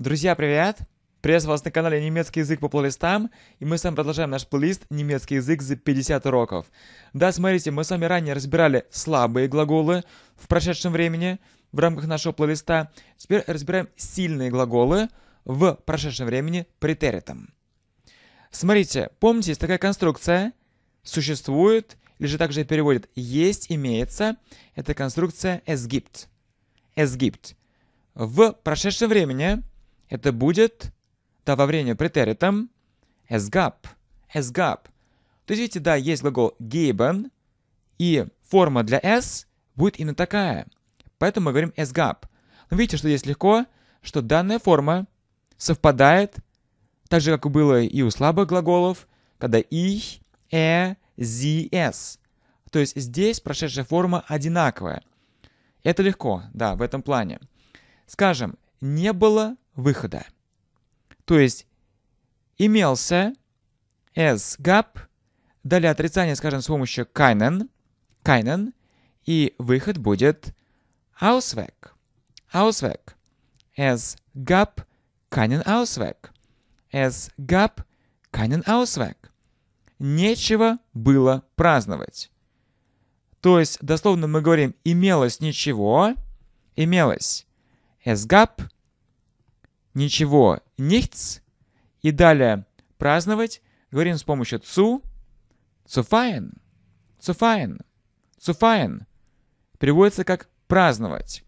Друзья, привет! Приветствую вас на канале «Немецкий язык по плейлистам», и мы с вами продолжаем наш плейлист «Немецкий язык за 50 уроков». Да, смотрите, мы с вами ранее разбирали слабые глаголы в прошедшем времени в рамках нашего плейлиста. Теперь разбираем сильные глаголы в прошедшем времени претеритом. Смотрите, помните, есть такая конструкция «существует», или же также переводит «есть», «имеется». Это конструкция «es gibt». «Es gibt». В прошедшем времени – это будет да, во время претеритом es gab. Es gab. То есть, видите, да, есть глагол geben, и форма для s будет именно такая. Поэтому мы говорим es gab. Но видите, что здесь легко, что данная форма совпадает, так же, как и было и у слабых глаголов, когда ich э, z, s. То есть здесь прошедшая форма одинаковая. Это легко, да, в этом плане. Скажем, не было выхода. То есть имелся s-gap, далее отрицание, скажем, с помощью кайнен, кайнен, и выход будет ausweg, ausweg, s-gap, keinen ausweg, s-gap, keinen ausweg. Нечего было праздновать. То есть, дословно мы говорим «имелось ничего», «имелось», «es gab», ничего, nichts. И далее праздновать говорим с помощью zu, zu feiern, zu feiern, zu feiern. Переводится как праздновать.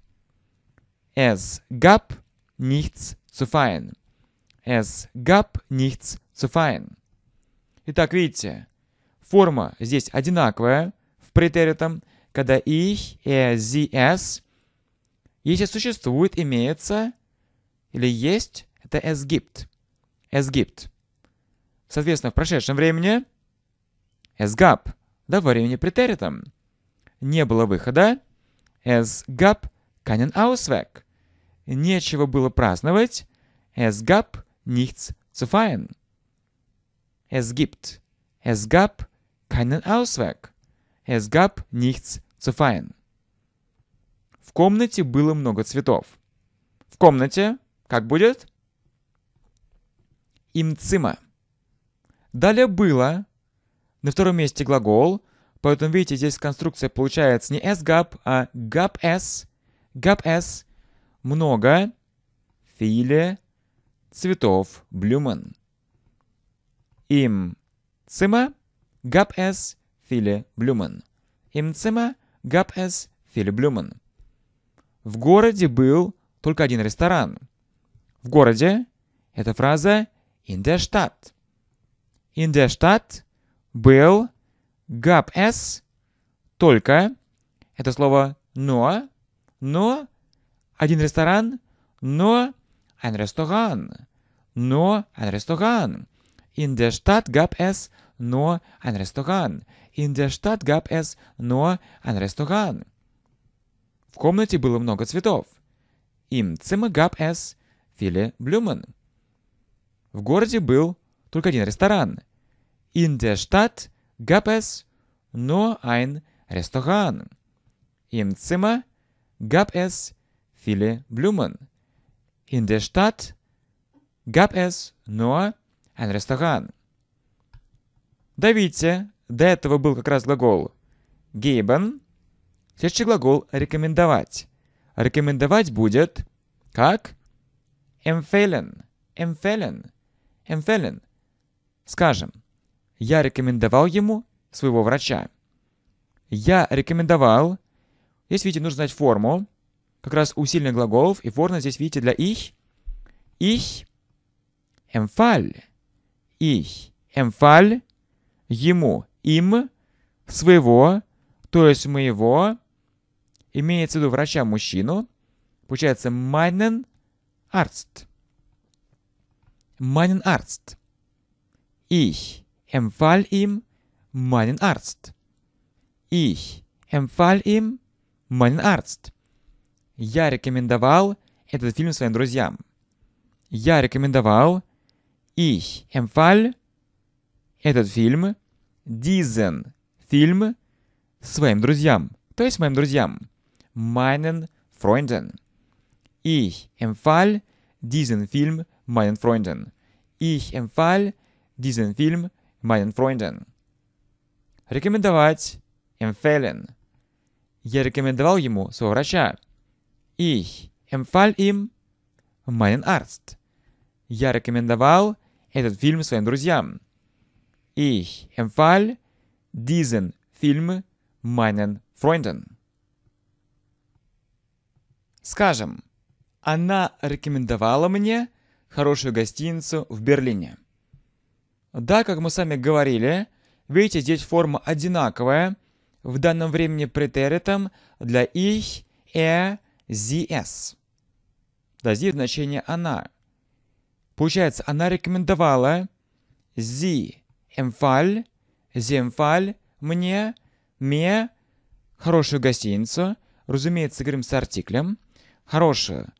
Es gab nichts zu feiern. Es gab nichts zu feiern. Итак, видите, форма здесь одинаковая в претеритом, когда ich, er, sie, es. Если существует, имеется или есть – это es gibt. Es gibt. Соответственно, в прошедшем времени es gab до времени претеритом. Не было выхода. Es gab keinen Ausweg. Нечего было праздновать. Es gab nichts zu feiern. Es gibt. Es gab keinen Ausweg. Es gab nichts zu feiern. В комнате было много цветов. В комнате как будет? Имцима. Далее было. На втором месте глагол. Поэтому, видите, здесь конструкция получается не s-gap, а gap-s. Gap-s. Много. Филе. Цветов. Блюмен. Им. Цима. Gap-s. Филе. Блюмен. Им. Цима. Gap-s. Филе. Блюмен. В городе был только один ресторан – в городе, это фраза in der Stadt. In der Stadt был gab es только, это слово но, но один ресторан, но ein Restaurant, но ein Restaurant. In der Stadt gab es nur ein Restaurant. In der Stadt gab es nur ein Restaurant. В комнате было много цветов. Im Zimmer gab es филе Блюмен. В городе был только один ресторан. In der Stadt gab es nur ein Restaurant. Im Zimmer gab es viele Blumen. In der Stadt gab es nur ein Restaurant. Давите. До этого был как раз глагол geben. Следующий глагол рекомендовать. Рекомендовать будет как empfehlen, empfehlen, empfehlen. Скажем, я рекомендовал ему своего врача. Я рекомендовал. Здесь, видите, нужно знать форму. Как раз усиленных глаголов. И форма здесь, видите, для ich. Ich empfahl. Ich empfahl ему, им, своего, то есть моего, имеется в виду врача-мужчину. Получается, meinen Arzt. Meinen Arzt. Ich empfahl ihm meinen Arzt. Ich empfahl ihm meinen Arzt. Я рекомендовал этот фильм своим друзьям. Я рекомендовал ich empfahl этот фильм diesen Film своим друзьям, то есть моим друзьям, meinen Freunden. Ich empfahl diesen Film meinen Freunden. Ich empfahl diesen Film meinen Freunden. Рекомендовать. Empfehlen. Я рекомендовал ему своего врача. Ich empfahl ihm meinen Arzt. Я рекомендовал этот фильм своим друзьям. Ich empfahl diesen Film meinen Freunden. Скажем. Она рекомендовала мне хорошую гостиницу в Берлине. Да, как мы сами говорили, видите, здесь форма одинаковая. В данном времени претеритом для их, э, зс. Да, здесь значение «она». Получается, она рекомендовала зи эмфаль, земфаль мне, мне хорошую гостиницу, разумеется, говорим с артиклем, хорошую,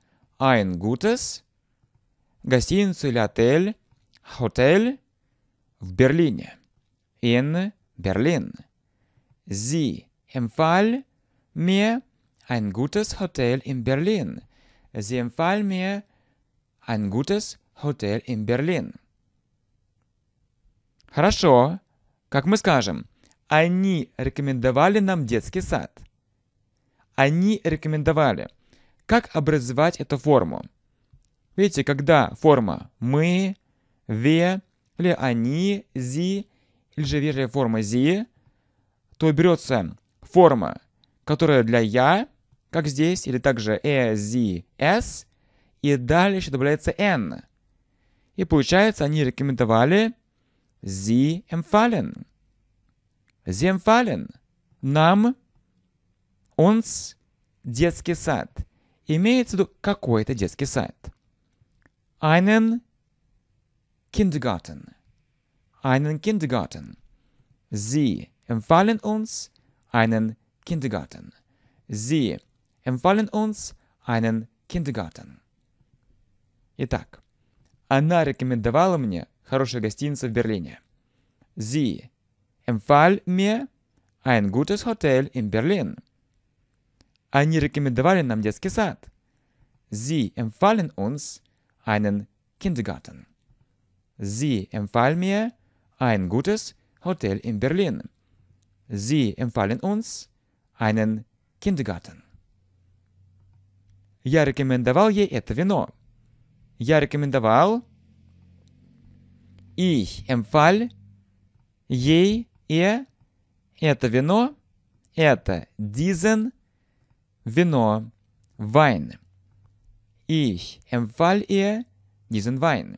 ein gutes, гостиницу или отель, hotel в Берлине, in Berlin. Sie empfahl mir ein gutes Hotel in Berlin. Sie empfahl mir ein gutes Hotel in Berlin. Хорошо. Как мы скажем, они рекомендовали нам детский сад. Они рекомендовали – как образовать эту форму? Видите, когда форма «мы», «ве», или «они», «зи», или же верхняя форма «зи», то берется форма, которая для «я», как здесь, или также «э», «зи», «с», и далее добавляется «н». И получается, они рекомендовали «зи эмфален». «Зи эмфален» — «нам», «онс», «детский сад» имеется в виду какой-то детский сайт. Einen Kindergarten. Einen Kindergarten. Sie empfehlen uns einen Kindergarten. Sie empfehlen uns einen Kindergarten. Итак, она рекомендовала мне хорошую гостиницу в Берлине. Sie empfahl mir ein gutes Hotel in Berlin. Они рекомендовали нам детский сад. Sie empfahlen uns einen Kindergarten. Sie empfahlen mir ein gutes Hotel in Berlin. Sie empfahlen uns einen Kindergarten. Я рекомендовал ей это вино. Я рекомендовал. Ich empfahl ей ihr это вино, это diesen Kindergarten. вино, Wein. Ich empfahl ihr diesen Wein.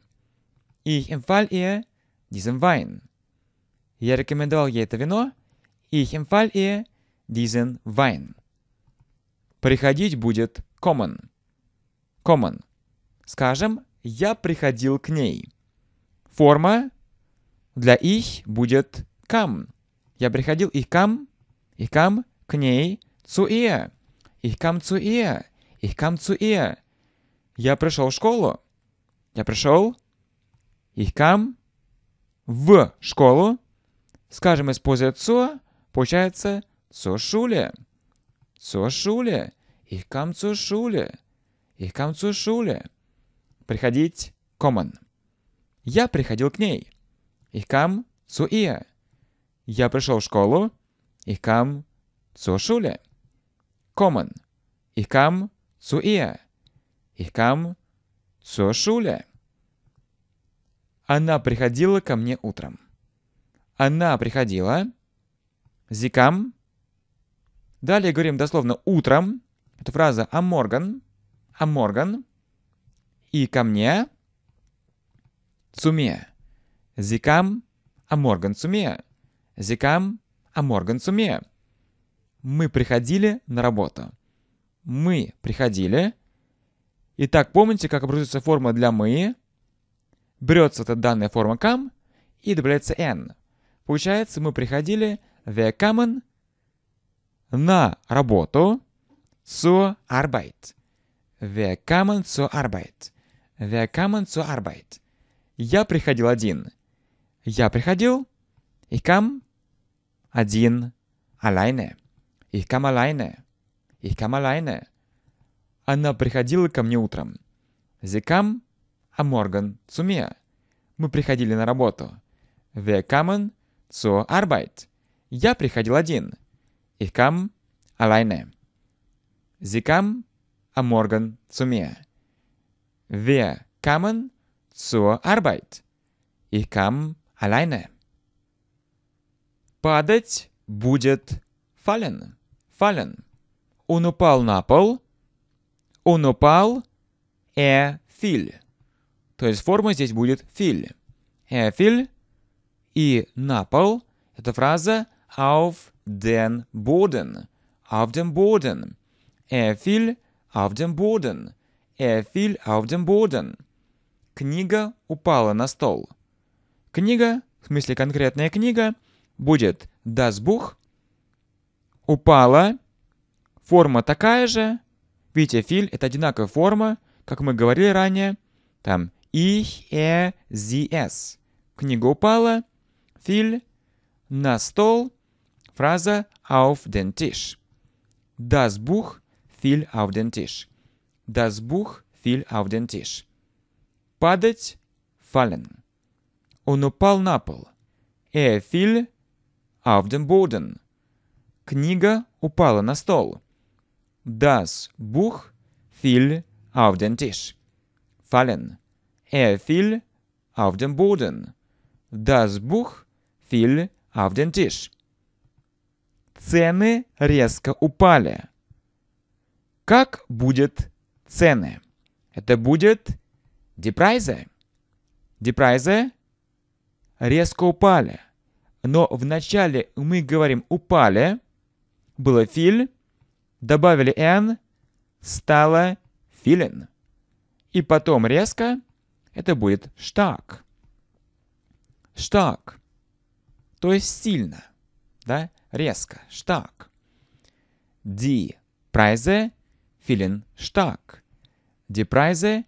Ich empfahl ihr diesen Wein. Я рекомендовал ей это вино. Ich empfahl ihr diesen Wein. Приходить будет kommen. Kommen. Скажем, я приходил к ней. Форма для ich будет kam. Я приходил и kam, и kam к ней zu ihr. Ich kam zu ihr. Ich kam zu ihr. Я пришел в школу. Я пришел. Ich kam в школу. Скажем, используя zur, получается zur Schule. Zur Schule. Ich kam zur Schule. Ich kam zur Schule. Приходить common. Я приходил к ней. Ich kam zu ihr. Я пришел в школу. Ich kam zur Schule. Common. Ихкам Цуия, Ихкам Цошуля. Она приходила ко мне утром. Она приходила. Зикам. Далее говорим дословно утром. Это фраза аморган. Аморган. И ко мне. Цуме. Зикам. Аморган цуме. Зикам. Аморган цуме. Мы приходили на работу мы приходили. Итак, помните, как образуется форма для мы? Берется эта данная форма come и добавляется n. Получается, мы приходили the common на работу zur Arbeit. Wir kamen zur Arbeit. Wir kamen zur Arbeit. Я приходил один. Я приходил. и кам один. Alleine. Ich kam alleine. Ich kam alleine. Она приходила ко мне утром. Sie kam am Morgen zu mir. Мы приходили на работу. Wir kamen zur Arbeit. Я приходил один. Ich kam alleine. Sie kam am Morgen zu mir. Wir kamen zur Arbeit. Ich kam alleine. Падать будет fallen. Fallen. Он упал на пол. Он упал. Э филь. То есть форма здесь будет филь. Э филь и на пол. Это фраза auf den Boden. Auf den Boden. Er «Э, fiel auf den Boden. Er «Э, fiel auf den Boden. Книга упала на стол. Книга, в смысле конкретная книга, будет das Buch упала Форма такая же. Видите, филь — это одинаковая форма, как мы говорили ранее. Там ich, er, sie, es. Книга упала. Филь на стол. Фраза auf den Tisch. Das Buch fiel auf den Tisch. Das Buch fiel auf den Tisch. Падать fallen. Он упал на пол. Er «Э» fiel auf den Boden. Книга упала на стол. Das Buch fiel auf den Tisch. Fallen. Er fiel auf den Boden. Das Buch fiel auf den Tisch. Цены резко упали. Как будет цены? Это будет депрайзы. Депрайзы резко упали. Но вначале мы говорим упали, было филь, добавили «н», стало «филин». И потом резко это будет штак. Штак, то есть сильно, да, резко, Штак. «Ди прайзе филин штак. «Ди прайзе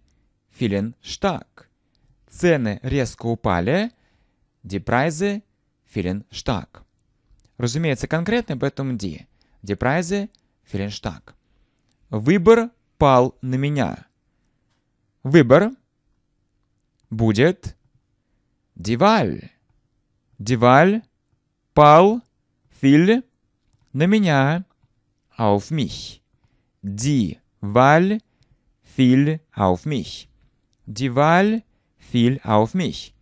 филин штак. Цены резко упали, «ди прайзе филин штак. Разумеется, конкретно, поэтому «ди». «Ди прайзе Ференштаг. Выбор пал на меня. Выбор будет Диваль. Диваль пал Филь на меня auf mich. Die Wahl fiel auf mich. Die Wahl fiel auf mich.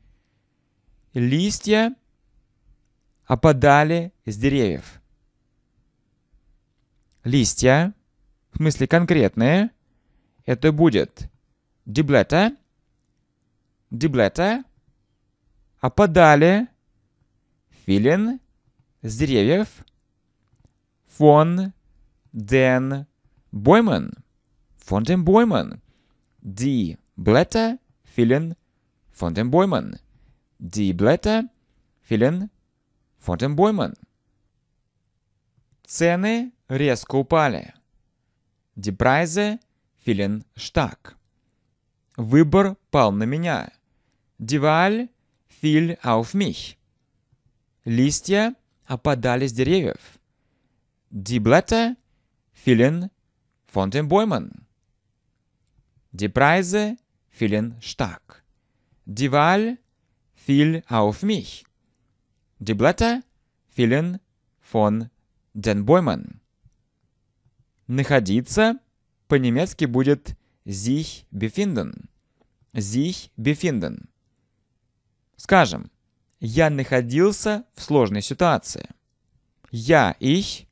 Листья опадали с деревьев листья, в смысле конкретные, это будет диблета, диблета, а опадали, филин, с деревьев, фон, ден, бойман, фон ден бойман, ди, блета, филин, фон ден бойман, ди, блета, филин, фон ден бойман. Цены резко упали. Депрайзе, Филенштаг. Выбор пал на меня. Диваль, Филь auf mich. Листья опадали с деревьев. Die Blätter fielen von den Bäumen. Die Preise fielen stark. Die Wahl fiel auf mich. Die Blätter fielen von den Bäumen. Находиться по-немецки будет sich befinden. Sich befinden. Скажем, я находился в сложной ситуации. Я, ich.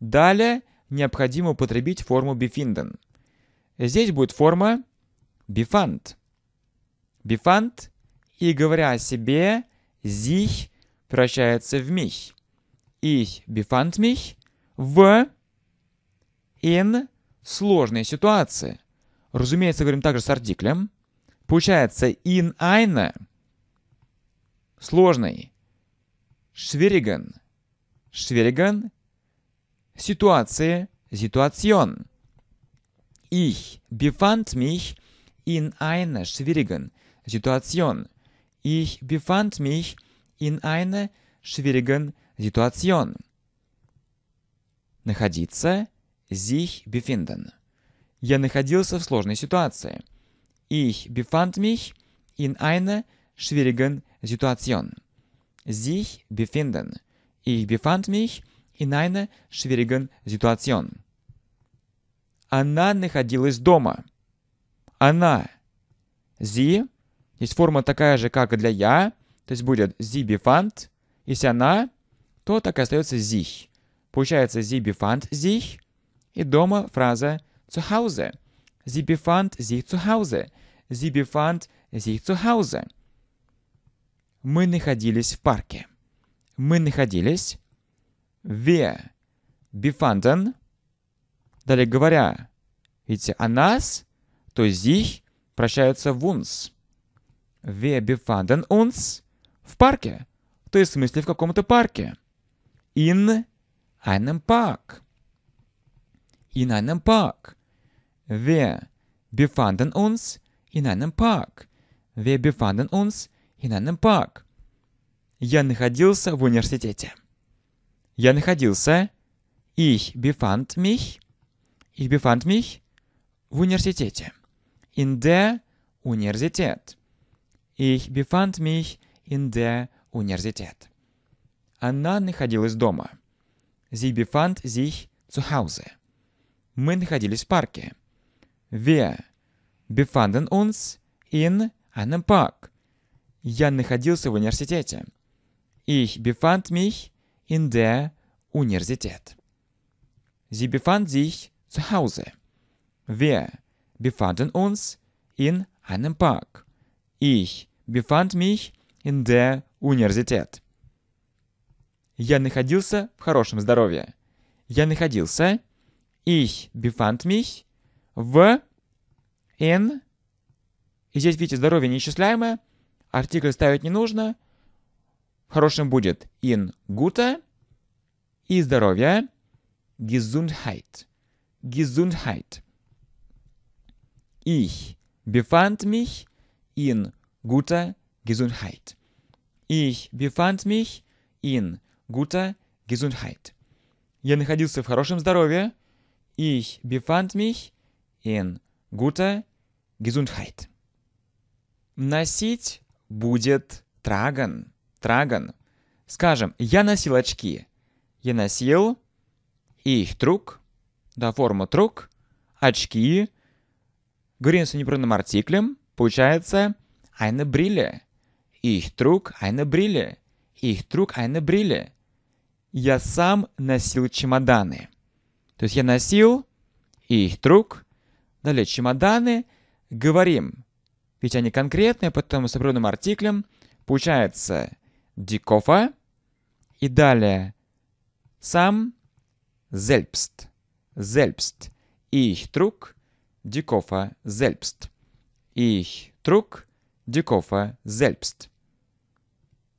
Далее необходимо употребить форму befinden. Здесь будет форма befand. Befand и говоря о себе, sich превращается в mich. Ich befand mich в in сложные ситуации. Разумеется, говорим также с артиклем. Получается in eine сложный. Schwierigen. Schwierigen. Ситуации. Situation. Ich befand mich in einer schwierigen Situation. Ich befand mich in einer schwierigen Situation. Находиться sich befinden. Я находился в сложной ситуации. Ich befand mich in einer schwierigen Situation. Sich befinden. Ich befand mich in einer schwierigen Situation. Она находилась дома. Она. Sie. Есть форма такая же, как и для я. То есть будет sie befand. Если она, то так и остается sich. Получается sie befand sich. И дома фраза «zu Hause». Sie befand sich zu Hause. Sie befand sich zu Hause. Мы находились в парке. Мы находились. Wir befanden. Далее говоря, видите, о нас, то sich прощаются в uns. Wir befanden uns в парке. То есть в смысле в каком-то парке. In einem Park in einem Park. Wir befanden uns in einem Park. Wir befanden uns in einem Park. Я находился в университете. Я находился. Ich befand mich. Ich befand mich в университете. In der Universität. Ich befand mich in der Universität. Она находилась дома. Sie befand sich zu Hause. Мы находились в парке. Wir befanden uns in einem Park. Я находился в университете. Ich befand mich in der Universität. Sie befand sich zu Hause. Wir befanden uns in einem Park. Ich befand mich in der Universität. Я находился в хорошем здоровье. Я находился Ich befand mich в in. И здесь, видите, здоровье неисчисляемое. Артикль ставить не нужно. Хорошим будет in guter и здоровье Gesundheit. Gesundheit. Ich befand mich in guter Gesundheit. Ich befand mich in guter Gesundheit. Я находился в хорошем здоровье. Ich befand mich in guter Gesundheit. Носить будет траган, траган. Скажем, я носил очки. Я носил их трук Да, форма трук Очки. Говорим с непрерывным артиклем. Получается eine Brille. их трук, eine Brille. их трук, eine Brille. Я сам носил чемоданы. То есть я носил, их друг, далее чемоданы, говорим. Ведь они конкретные, потом с определенным артиклем получается «дикофа» и далее «сам», «зельбст», «зельбст», «их друг», «дикофа», «зельбст», «их друг», «дикофа», «зельбст».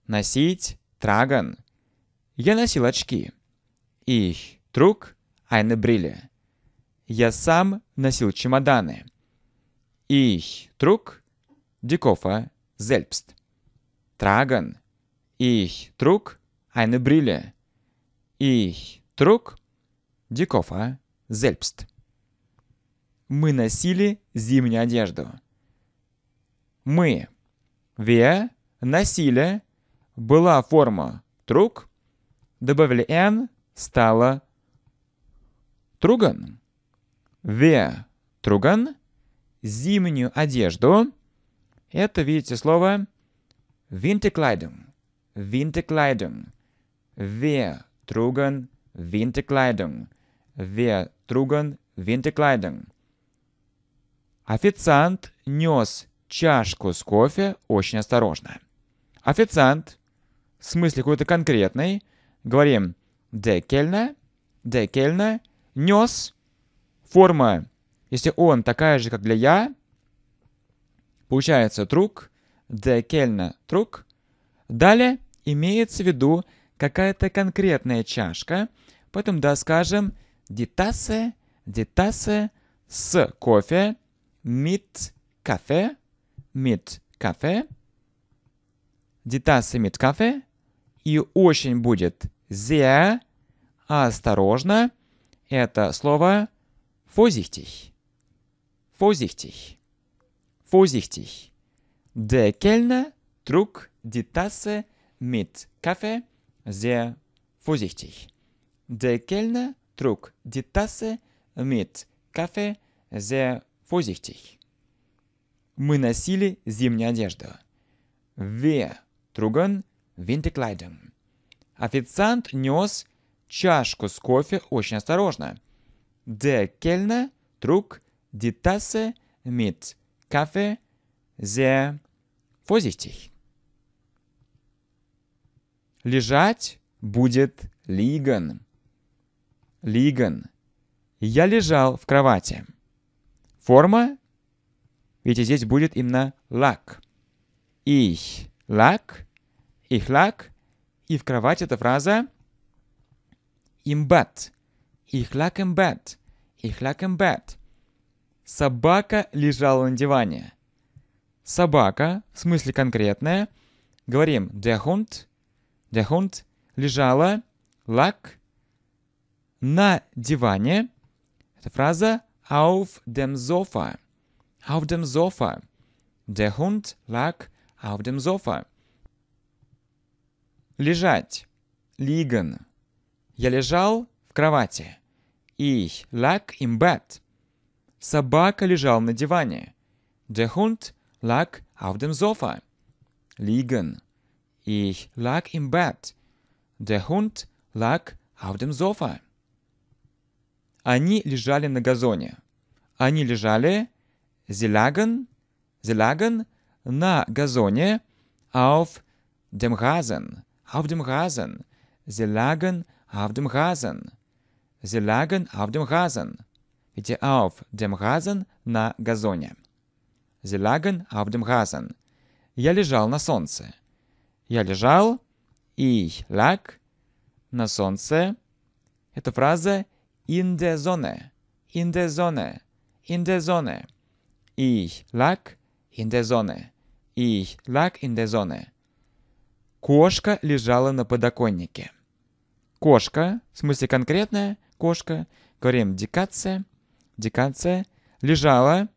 Носить «траган». Я носил очки. «Их друг», Айна Бриле. Я сам носил чемоданы. Ich trug die Koffer selbst. Tragen. Ich trug eine Brille. Ich trug die Koffer selbst. Мы носили зимнюю одежду. Мы. Wir носили. Была форма trug. Добавили n, стало Труган. Ве Труган. Зимнюю одежду. Это, видите, слово Winterkleidung. Winterkleidung. Ве Труган. Winterkleidung. Ве Труган. Winterkleidung. Официант нес чашку с кофе очень осторожно. Официант, в смысле какой-то конкретный, говорим «де кельна», нес, форма, если он такая же, как для я, получается друг, декельна трук Далее имеется в виду какая-то конкретная чашка, поэтому да, скажем, дитасе, дитасе с кофе, мит кафе, мит кафе, дитасе мит кафе, и очень будет зе, осторожно, это слово vorsichtig. Vorsichtig. Vorsichtig. Der Kellner trug die Tasse mit Kaffee sehr vorsichtig. Der Kellner trug die Tasse mit Kaffee sehr vorsichtig. Мы носили зимнюю одежду. Wir trugen Winterkleidung. Официант нес чашку с кофе очень осторожно. Де кельна трук дитасе мит кафе зе фозитих. Лежать будет Лиган. Лиган. Я лежал в кровати. Форма, видите, здесь будет именно лак. Их лак, их лак, и в кровати эта фраза имбат. Ихляк имбат. Ихляк имбат. Собака лежала на диване. Собака, в смысле конкретная, говорим der Hund, der Hund лежала, лак, на диване. Это фраза auf dem Sofa. Auf dem Sofa. Der Hund lag auf dem Sofa. Лежать. Liegen. Я лежал в кровати. Ich lag im Bett. Собака лежал на диване. Der Hund lag auf dem Sofa. Liegen. Ich lag im Bett. Der Hund lag auf dem Sofa. Они лежали на газоне. Они лежали sie lagen, sie lagen на газоне auf dem Rasen, auf dem Rasen. Sie lagen auf dem Rasen. Sie lagen auf dem Rasen. Bitte auf dem Rasen на газоне. Sie lagen auf dem Rasen. Я лежал на солнце. Я лежал. Ich lag на солнце. Это фраза in der Sonne. In der Sonne. In der Sonne. Ich lag in der Sonne. Ich lag in der Sonne. Кошка лежала на подоконнике кошка, в смысле конкретная кошка, говорим декация, декация, лежала,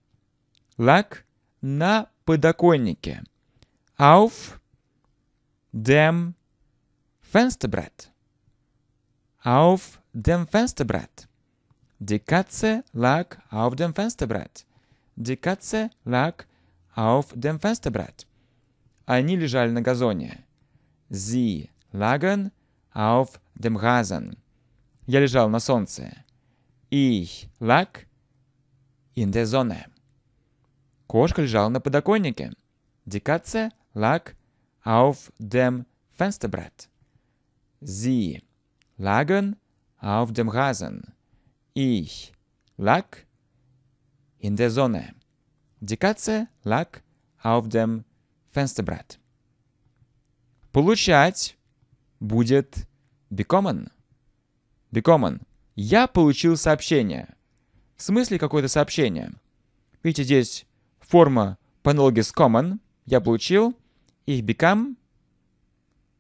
лак, на подоконнике. Auf dem Fensterbrett. Auf dem Fensterbrett. Die Katze lag auf dem Fensterbrett. Die Katze lag auf dem Fensterbrett. Они лежали на газоне. Sie lagen auf dem Rasen. Я лежал на солнце. Ich lag in der Sonne. Кошка лежала на подоконнике. Die Katze lag auf dem Fensterbrett. Sie lagen auf dem Rasen. Ich lag in der Sonne. Die Katze lag auf dem Fensterbrett. Получать будет bekommen. Bekommen. Я получил сообщение. В смысле какое-то сообщение. Видите, здесь форма по аналогии с common. Я получил. И become.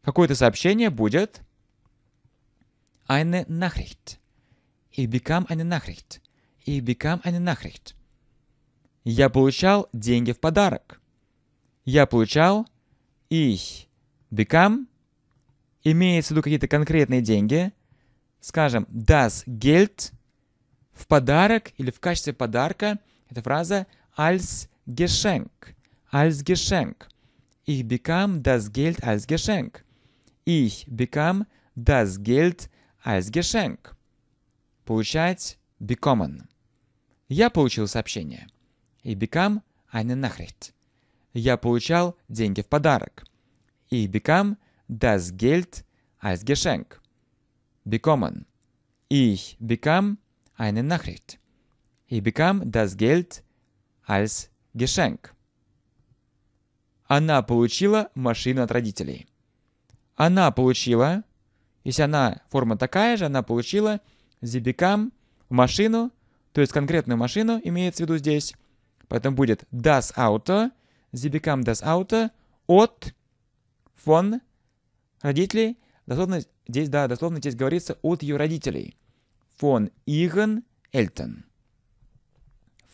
Какое-то сообщение будет eine Nachricht. И become eine Nachricht. И become eine Nachricht. Я получал деньги в подарок. Я получал ich become имеется в виду какие-то конкретные деньги, скажем, das Geld в подарок или в качестве подарка, эта фраза als Geschenk, als Geschenk. Ich bekam das Geld als Geschenk. Ich bekam das Geld als Geschenk. Получать bekommen. Я получил сообщение. Ich bekam eine Nachricht. Я получал деньги в подарок. Ich bekam das Geld als Geschenk bekommen. Ich bekam eine Nachricht. Ich bekam das Geld als Geschenk. Она получила машину от родителей. Она получила, если она форма такая же, она получила sie bekam машину, то есть конкретную машину имеется в виду здесь. Потом будет das Auto, sie bekam das Auto от, фон родителей, дословно здесь, да, дословно здесь говорится от ее родителей. Фон Иган Эльтон.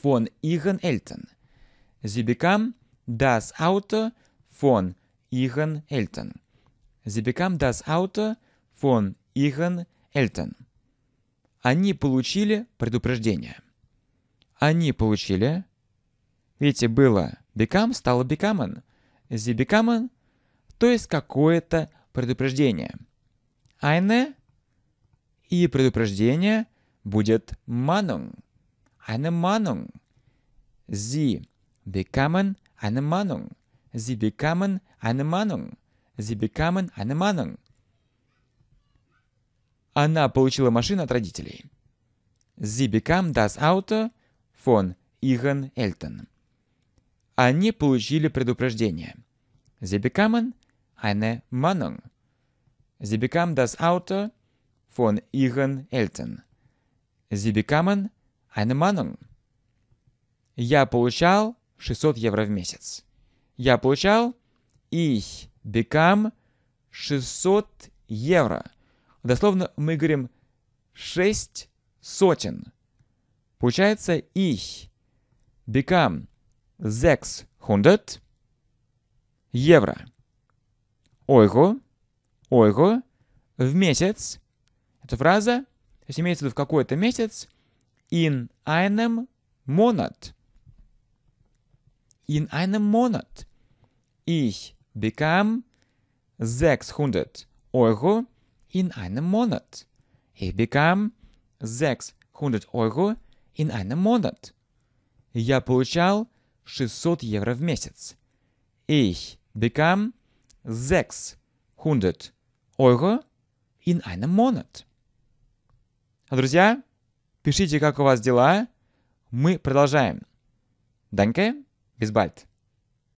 Фон Иган Эльтон. Sie bekam das Auto von ihren Eltern. Sie bekam das Auto von ihren Eltern. Они получили предупреждение. Они получили... Видите, было become, стало becomen. Sie becomen, то есть какое-то предупреждение. Eine и предупреждение будет Mahnung. Eine Mahnung. Sie bekamen eine Mahnung. Sie bekamen eine Mahnung. Sie bekamen eine Mahnung. Она получила машину от родителей. Sie bekam das Auto von ihren Eltern. Они получили предупреждение. Sie bekamen eine Mahnung. Sie bekam das Auto von ihren Eltern. Sie bekamen eine Mahnung. Я получал 600 евро в месяц. Я получал ich bekam 600 евро. Дословно мы говорим 6 сотен. Получается ich bekam 600 евро ойго, ойго в месяц. Эта фраза, то есть имеется в виду в какой-то месяц, in einem Monat. In einem Monat. Ich bekam 600 Euro in einem Monat. Ich bekam 600 Euro in einem Monat. Я получал 600 евро в месяц. Ich bekam 600 Euro in einem Monat. А, друзья, пишите, как у вас дела. Мы продолжаем. Danke, bis bald.